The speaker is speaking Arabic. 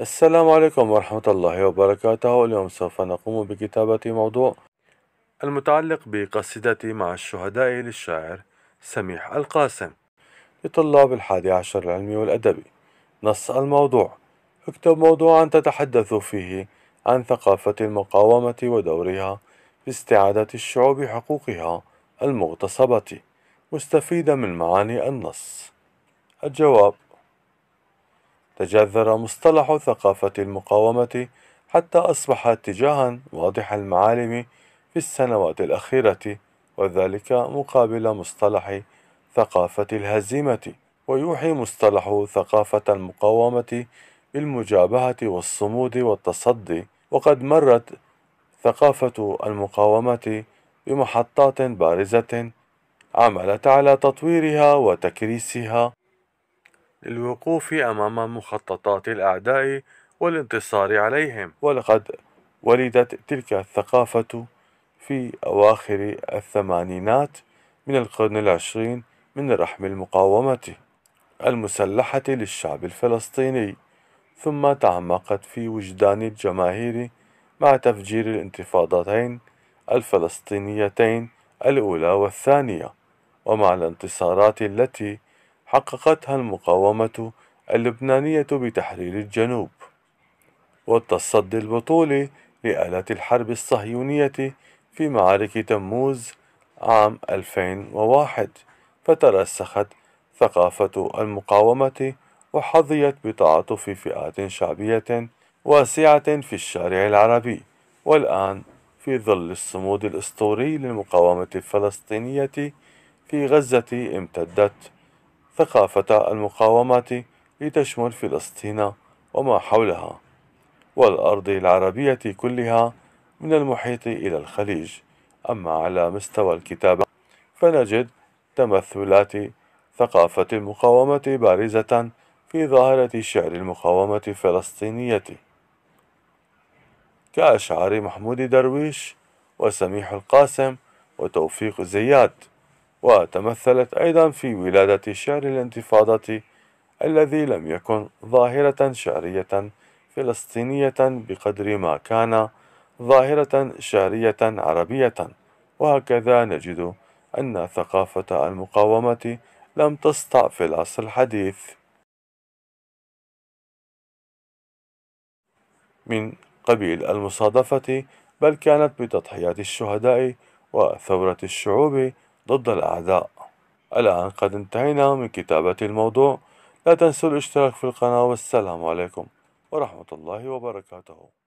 السلام عليكم ورحمة الله وبركاته اليوم سوف نقوم بكتابة موضوع المتعلق بقصيدتي مع الشهداء للشاعر سميح القاسم لطلاب الحادي عشر العلمي والأدبي نص الموضوع اكتب موضوعا تتحدث فيه عن ثقافة المقاومة ودورها في استعادة الشعوب حقوقها المغتصبة مستفيدة من معاني النص الجواب تجذر مصطلح ثقافة المقاومة حتى أصبح اتجاها واضح المعالم في السنوات الأخيرة وذلك مقابل مصطلح ثقافة الهزيمة ويوحي مصطلح ثقافة المقاومة بالمجابهة والصمود والتصدي وقد مرت ثقافة المقاومة بمحطات بارزة عملت على تطويرها وتكريسها للوقوف أمام مخططات الأعداء والانتصار عليهم ولقد ولدت تلك الثقافة في أواخر الثمانينات من القرن العشرين من رحم المقاومة المسلحة للشعب الفلسطيني ثم تعمقت في وجدان الجماهير مع تفجير الانتفاضتين الفلسطينيتين الأولى والثانية ومع الانتصارات التي حققتها المقاومة اللبنانية بتحرير الجنوب والتصدي البطولي لآلة الحرب الصهيونية في معارك تموز عام 2001 فترسخت ثقافة المقاومة وحظيت بتعاطف فئات شعبية واسعة في الشارع العربي والآن في ظل الصمود الأسطوري للمقاومة الفلسطينية في غزة امتدت ثقافة المقاومة لتشمل فلسطين وما حولها والأرض العربية كلها من المحيط إلى الخليج أما على مستوى الكتابة فنجد تمثلات ثقافة المقاومة بارزة في ظاهرة شعر المقاومة الفلسطينية كأشعار محمود درويش وسميح القاسم وتوفيق زياد وتمثلت أيضا في ولادة شعر الانتفاضة الذي لم يكن ظاهرة شعرية فلسطينية بقدر ما كان ظاهرة شعرية عربية وهكذا نجد أن ثقافة المقاومة لم تسطع في العصر الحديث من قبيل المصادفة بل كانت بتضحيات الشهداء وثورة الشعوب ضد الأعداء الآن قد انتهينا من كتابة الموضوع لا تنسوا الاشتراك في القناة والسلام عليكم ورحمة الله وبركاته